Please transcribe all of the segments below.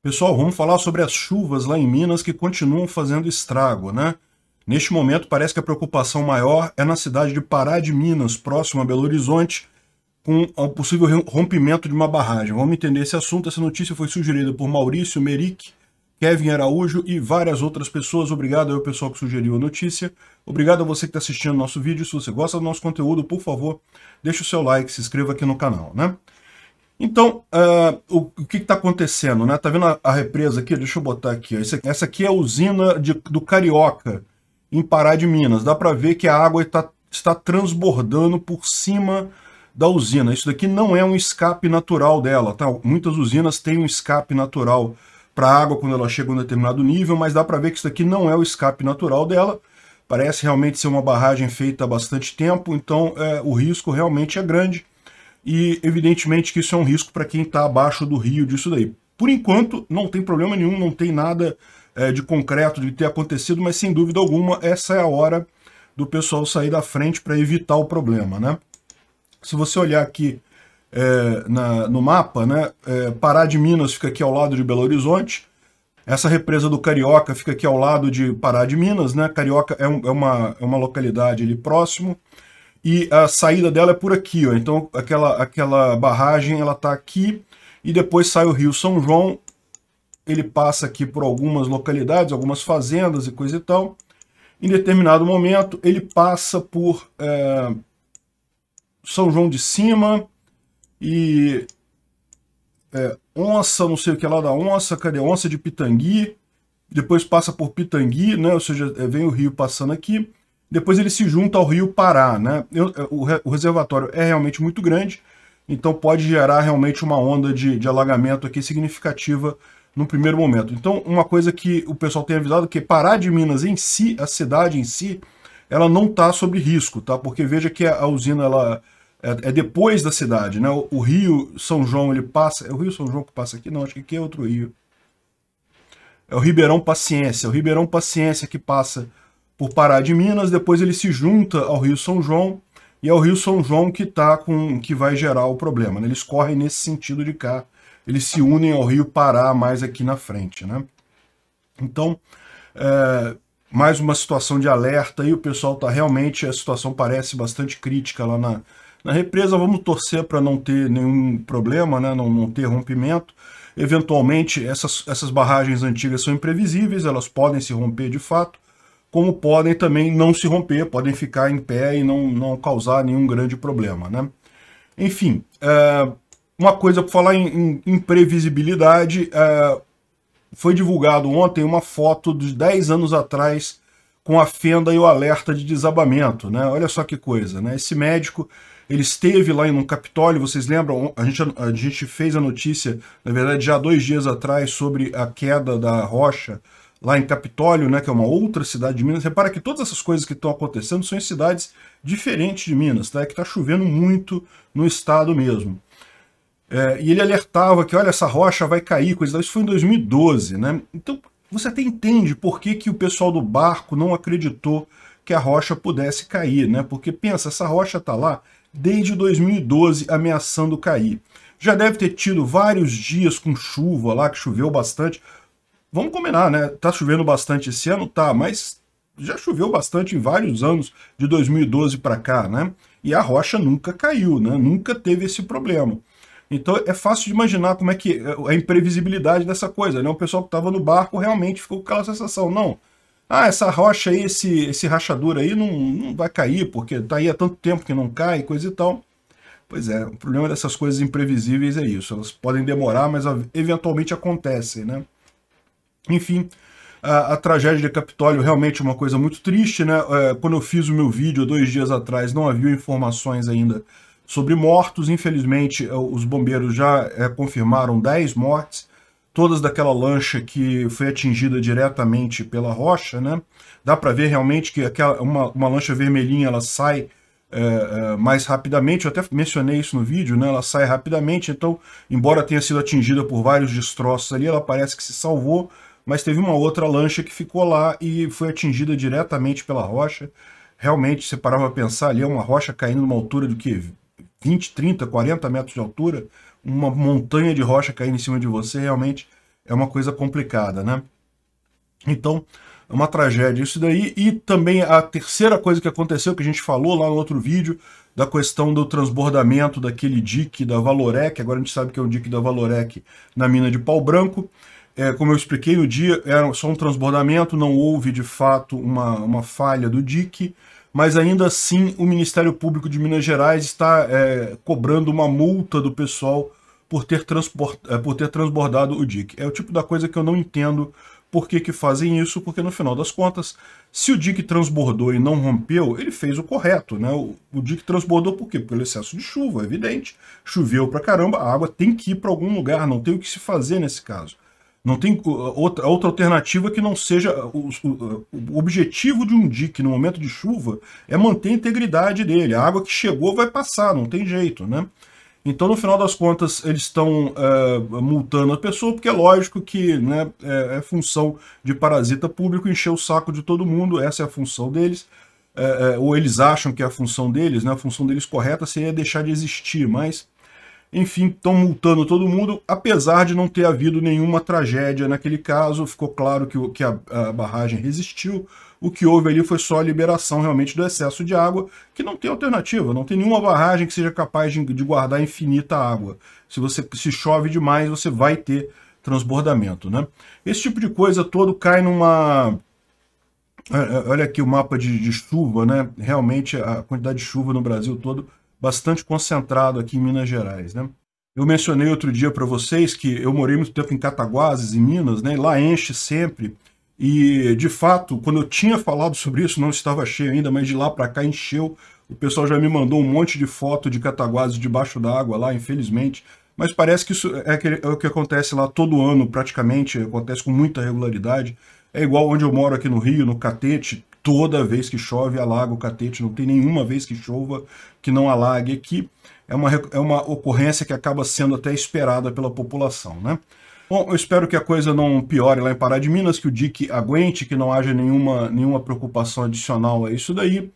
Pessoal, vamos falar sobre as chuvas lá em Minas que continuam fazendo estrago, né? Neste momento, parece que a preocupação maior é na cidade de Pará de Minas, próximo a Belo Horizonte, com o possível rompimento de uma barragem. Vamos entender esse assunto. Essa notícia foi sugerida por Maurício Merick, Kevin Araújo e várias outras pessoas. Obrigado ao pessoal que sugeriu a notícia. Obrigado a você que está assistindo nosso vídeo. Se você gosta do nosso conteúdo, por favor, deixe o seu like, se inscreva aqui no canal, né? Então, uh, o, o, que está acontecendo? Né? Tá vendo a, a, represa aqui? Deixa eu botar aqui. Essa, essa aqui é a usina de, do Carioca, em Pará de Minas. Dá para ver que a água está, está transbordando por cima da usina. Isso daqui não é um escape natural dela. Tá? Muitas usinas têm um escape natural para a água quando ela chega a um determinado nível, mas dá para ver que isso daqui não é o escape natural dela. Parece realmente ser uma barragem feita há bastante tempo, então é, o risco realmente é grande e evidentemente que isso é um risco para quem está abaixo do rio disso daí. Por enquanto, não tem problema nenhum, não tem nada é, de concreto de ter acontecido, mas sem dúvida alguma, essa é a hora do pessoal sair da frente para evitar o problema. Né? Se você olhar aqui é, na, no mapa, né, é, Pará de Minas fica aqui ao lado de Belo Horizonte, essa represa do Carioca fica aqui ao lado de Pará de Minas, né? Carioca é, um, é uma, é uma localidade ali próximo, e a saída dela é por aqui, ó. Então aquela, aquela barragem ela está aqui e depois sai o Rio São João. Ele passa aqui por algumas localidades, algumas fazendas e coisa e tal. Em determinado momento ele passa por é, São João de Cima e é, Onça, não sei o que é lá da Onça, cadê? Onça de Pitangui. Depois passa por Pitangui, né? Ou seja, é, vem o rio passando aqui depois ele se junta ao rio Pará, né? Eu, o, o, reservatório é realmente muito grande, então pode gerar realmente uma onda de, de alagamento aqui significativa no primeiro momento. Então, uma coisa que o pessoal tem avisado é que Pará de Minas em si, a cidade em si, ela não está sob risco, tá? Porque veja que a, a usina ela é, é, depois da cidade, né? O, o, Rio São João ele passa, é o Rio São João que passa aqui, não, acho que aqui é outro rio. É o Ribeirão Paciência, é o Ribeirão Paciência que passa por Pará de Minas, depois ele se junta ao Rio São João, e é o Rio São João que tá com que vai gerar o problema. Né? Eles correm nesse sentido de cá. Eles se unem ao Rio Pará mais aqui na frente. Né? Então, é, mais uma situação de alerta e o pessoal está realmente, a situação parece bastante crítica lá na, na represa. Vamos torcer para não ter nenhum problema, né? não, não ter rompimento. Eventualmente, essas, essas barragens antigas são imprevisíveis, elas podem se romper de fato, como podem também não se romper, podem ficar em pé e não, não causar nenhum grande problema. Né? Enfim, é, uma coisa para falar em, imprevisibilidade, é, foi divulgado ontem uma foto dos 10 anos atrás com a fenda e o alerta de desabamento. Né? Olha só que coisa, né? esse médico ele esteve lá em um Capitólio, vocês lembram? A gente, a gente fez a notícia, na verdade, já dois dias atrás, sobre a queda da rocha lá em Capitólio, né, que é uma outra cidade de Minas. Repara que todas essas coisas que estão acontecendo são em cidades diferentes de Minas, tá? É que está chovendo muito no estado mesmo. É, e ele alertava que, olha, essa rocha vai cair, coisa Isso foi em 2012, né? Então, você até entende por que, que o pessoal do barco não acreditou que a rocha pudesse cair, né? Porque, pensa, essa rocha está lá desde 2012 ameaçando cair. Já deve ter tido vários dias com chuva lá, que choveu bastante vamos combinar, né? Tá chovendo bastante esse ano, tá, mas já choveu bastante em vários anos de 2012 para cá, né? E a rocha nunca caiu, né? Nunca teve esse problema. Então é fácil de imaginar como é que é, é a imprevisibilidade dessa coisa, né? O pessoal que estava no barco realmente ficou com aquela sensação, não. Ah, essa rocha aí, esse, esse rachadura aí não, não vai cair, porque tá aí há tanto tempo que não cai, coisa e tal. Pois é, o problema dessas coisas imprevisíveis é isso. Elas podem demorar, mas ah, eventualmente acontecem, né? Enfim, a, a, tragédia de Capitólio é realmente é uma coisa muito triste, né? É, quando eu fiz o meu vídeo dois dias atrás, não havia informações ainda sobre mortos. Infelizmente, é, os bombeiros já é, confirmaram 10 mortes, todas daquela lancha que foi atingida diretamente pela rocha, né? Dá para ver realmente que aquela, uma, uma lancha vermelhinha ela sai é, é, mais rapidamente. Eu até mencionei isso no vídeo, né? Ela sai rapidamente, então, embora tenha sido atingida por vários destroços ali, ela parece que se salvou mas teve uma outra lancha que ficou lá e foi atingida diretamente pela rocha. Realmente, você parava a pensar ali, é uma rocha caindo numa altura do que 20, 30, 40 metros de altura, uma montanha de rocha caindo em cima de você, realmente é uma coisa complicada, né? Então, é uma tragédia isso daí. E também a terceira coisa que aconteceu, que a gente falou lá no outro vídeo, da questão do transbordamento daquele dique da Valorec, agora a gente sabe que é um dique da Valorec na mina de pau branco, é, como eu expliquei, o dia era só um transbordamento, não houve de fato uma, uma falha do DIC, mas ainda assim o Ministério Público de Minas Gerais está é, cobrando uma multa do pessoal por ter, é, por ter transbordado o DIC. É o tipo da coisa que eu não entendo por que, que fazem isso, porque no final das contas, se o DIC transbordou e não rompeu, ele fez o correto, né? O, o DIC transbordou por quê? Pelo excesso de chuva, é evidente. Choveu pra caramba, a água tem que ir para algum lugar, não tem o que se fazer nesse caso. Não tem outra, outra alternativa que não seja o, o, o, objetivo de um dique no momento de chuva é manter a integridade dele. A água que chegou vai passar, não tem jeito, né? Então, no final das contas, eles estão eh, multando a pessoa, porque é lógico que né, é, é, função de parasita público encher o saco de todo mundo, essa é a função deles. Eh, eh, ou eles acham que é a função deles, né? A função deles correta seria deixar de existir, mas enfim, estão multando todo mundo, apesar de não ter havido nenhuma tragédia naquele caso. Ficou claro que, o, que a, a barragem resistiu. O que houve ali foi só a liberação realmente do excesso de água, que não tem alternativa, não tem nenhuma barragem que seja capaz de, de guardar infinita água. Se você se chove demais, você vai ter transbordamento. Né? Esse tipo de coisa todo cai numa... É, é, olha aqui o mapa de, de chuva, né? Realmente a quantidade de chuva no Brasil todo bastante concentrado aqui em Minas Gerais. Né? Eu mencionei outro dia para vocês que eu morei muito tempo em Cataguases, em Minas, né? lá enche sempre. E, de fato, quando eu tinha falado sobre isso, não estava cheio ainda, mas de lá para cá encheu. O pessoal já me mandou um monte de foto de Cataguases debaixo d'água lá, infelizmente. Mas parece que isso é, que, é o que acontece lá todo ano, praticamente, acontece com muita regularidade. É igual onde eu moro aqui no Rio, no Catete, toda vez que chove alaga o catete, não tem nenhuma vez que chova que não alague aqui. É uma, é uma ocorrência que acaba sendo até esperada pela população, né? Bom, eu espero que a coisa não piore lá em Pará de Minas, que o DIC aguente, que não haja nenhuma, nenhuma preocupação adicional a isso daí.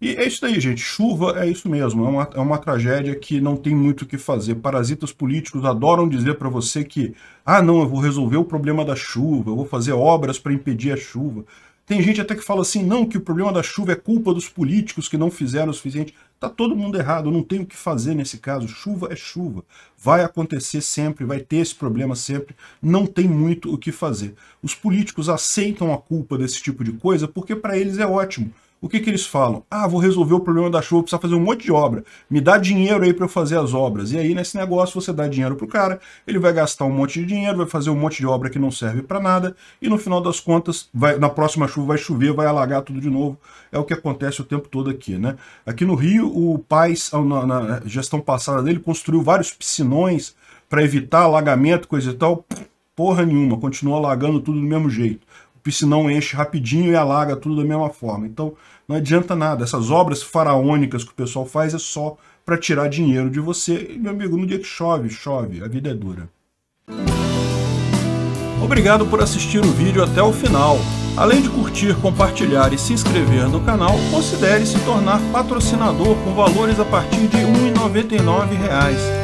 E é isso daí, gente. Chuva é isso mesmo. É uma, é uma tragédia que não tem muito o que fazer. Parasitas políticos adoram dizer para você que ah, não, eu vou resolver o problema da chuva, eu vou fazer obras para impedir a chuva. Tem gente até que fala assim, não, que o problema da chuva é culpa dos políticos que não fizeram o suficiente. Tá todo mundo errado, não tem o que fazer nesse caso. Chuva é chuva. Vai acontecer sempre, vai ter esse problema sempre. Não tem muito o que fazer. Os políticos aceitam a culpa desse tipo de coisa porque para eles é ótimo o que, que eles falam? Ah, vou resolver o problema da chuva, precisa fazer um monte de obra. Me dá dinheiro aí para eu fazer as obras. E aí, nesse negócio, você dá dinheiro pro cara, ele vai gastar um monte de dinheiro, vai fazer um monte de obra que não serve para nada, e no final das contas, vai, na próxima chuva vai chover, vai alagar tudo de novo. É o que acontece o tempo todo aqui, né? Aqui no Rio, o Paz, na, na gestão passada dele, construiu vários piscinões para evitar alagamento, coisa e tal. Porra nenhuma, continua alagando tudo do mesmo jeito não enche rapidinho e alaga tudo da mesma forma. Então não adianta nada. Essas obras faraônicas que o pessoal faz é só para tirar dinheiro de você. E, meu amigo, no dia que chove, chove. A vida é dura. Obrigado por assistir o vídeo até o final. Além de curtir, compartilhar e se inscrever no canal, considere se tornar patrocinador com valores a partir de R$ 1,99